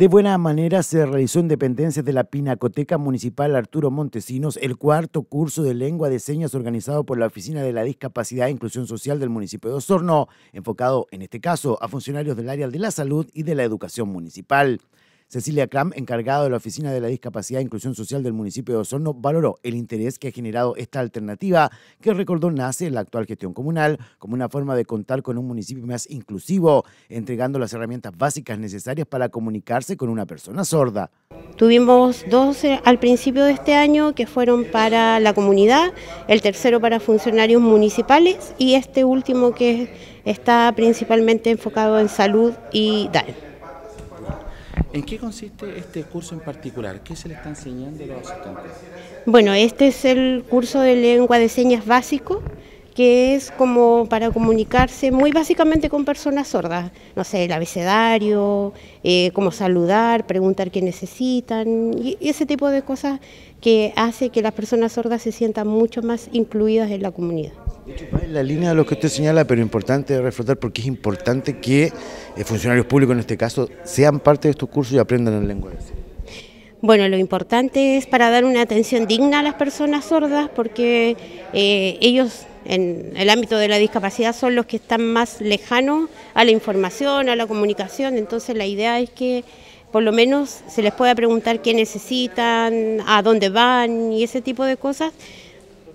De buena manera se realizó en dependencias de la Pinacoteca Municipal Arturo Montesinos el cuarto curso de lengua de señas organizado por la Oficina de la Discapacidad e Inclusión Social del municipio de Osorno, enfocado en este caso a funcionarios del área de la salud y de la educación municipal. Cecilia Cram, encargada de la Oficina de la Discapacidad e Inclusión Social del municipio de Osorno, valoró el interés que ha generado esta alternativa, que recordó nace en la actual gestión comunal como una forma de contar con un municipio más inclusivo, entregando las herramientas básicas necesarias para comunicarse con una persona sorda. Tuvimos dos eh, al principio de este año que fueron para la comunidad, el tercero para funcionarios municipales y este último que está principalmente enfocado en salud y tal. ¿En qué consiste este curso en particular? ¿Qué se le está enseñando a los asistentes? Bueno, este es el curso de lengua de señas básico que es como para comunicarse muy básicamente con personas sordas, no sé, el abecedario, como eh, cómo saludar, preguntar qué necesitan, y ese tipo de cosas que hace que las personas sordas se sientan mucho más incluidas en la comunidad en la línea de lo que usted señala, pero importante reflotar porque es importante que eh, funcionarios públicos en este caso sean parte de estos cursos y aprendan el lenguaje. Bueno, lo importante es para dar una atención digna a las personas sordas porque eh, ellos en el ámbito de la discapacidad son los que están más lejanos a la información, a la comunicación, entonces la idea es que por lo menos se les pueda preguntar qué necesitan, a dónde van y ese tipo de cosas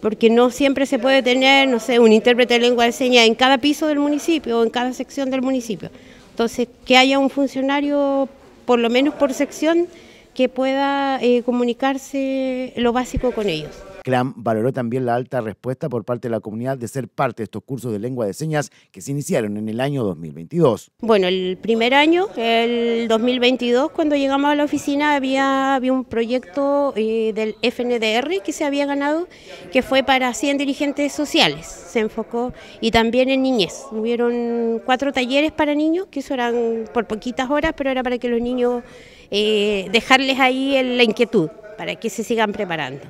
porque no siempre se puede tener, no sé, un intérprete de lengua de señas en cada piso del municipio o en cada sección del municipio. Entonces, que haya un funcionario, por lo menos por sección, que pueda eh, comunicarse lo básico con ellos. CRAM valoró también la alta respuesta por parte de la comunidad de ser parte de estos cursos de lengua de señas que se iniciaron en el año 2022. Bueno, el primer año, el 2022, cuando llegamos a la oficina había, había un proyecto eh, del FNDR que se había ganado, que fue para 100 dirigentes sociales, se enfocó, y también en niñez. Hubieron cuatro talleres para niños, que eso eran por poquitas horas, pero era para que los niños, eh, dejarles ahí la inquietud para que se sigan preparando.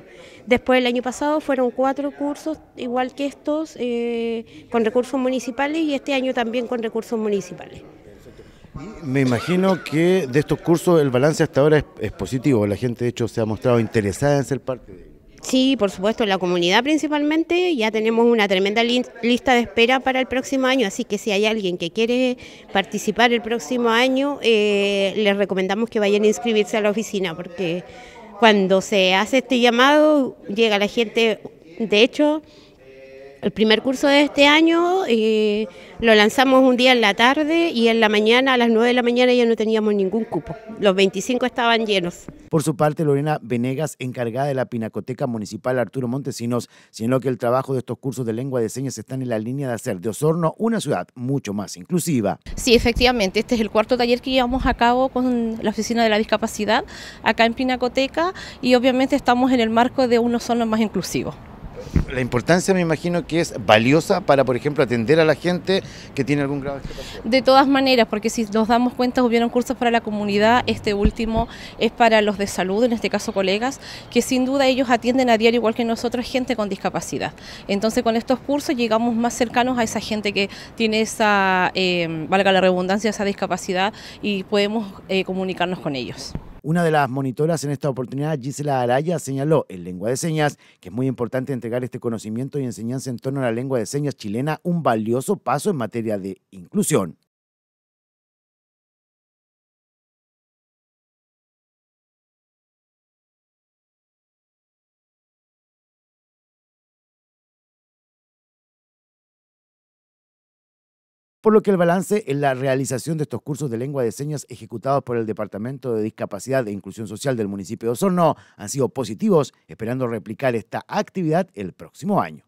Después del año pasado fueron cuatro cursos, igual que estos, eh, con recursos municipales y este año también con recursos municipales. Me imagino que de estos cursos el balance hasta ahora es, positivo, la gente de hecho se ha mostrado interesada en ser parte de Sí, por supuesto, la comunidad principalmente. Ya tenemos una tremenda lista de espera para el próximo año, así que si hay alguien que quiere participar el próximo año, eh, les recomendamos que vayan a inscribirse a la oficina porque cuando se hace este llamado, llega la gente, de hecho, el primer curso de este año lo lanzamos un día en la tarde y en la mañana, a las 9 de la mañana ya no teníamos ningún cupo. Los 25 estaban llenos. Por su parte, Lorena Venegas, encargada de la Pinacoteca Municipal Arturo Montesinos, señaló que el trabajo de estos cursos de lengua de señas están en la línea de hacer de Osorno una ciudad mucho más inclusiva. Sí, efectivamente, este es el cuarto taller que llevamos a cabo con la Oficina de la Discapacidad acá en Pinacoteca y obviamente estamos en el marco de un Osorno más inclusivos la importancia me imagino que es valiosa para, por ejemplo, atender a la gente que tiene algún grado de discapacidad. De todas maneras, porque si nos damos cuenta, hubieron cursos para la comunidad, este último es para los de salud, en este caso colegas, que sin duda ellos atienden a diario igual que nosotros gente con discapacidad. Entonces con estos cursos llegamos más cercanos a esa gente que tiene esa, eh, valga la redundancia, esa discapacidad y podemos eh, comunicarnos con ellos. Una de las monitoras en esta oportunidad, Gisela Araya, señaló en lengua de señas que es muy importante entregar este conocimiento y enseñanza en torno a la lengua de señas chilena, un valioso paso en materia de inclusión. por lo que el balance en la realización de estos cursos de lengua de señas ejecutados por el Departamento de Discapacidad e Inclusión Social del municipio de Osorno han sido positivos, esperando replicar esta actividad el próximo año.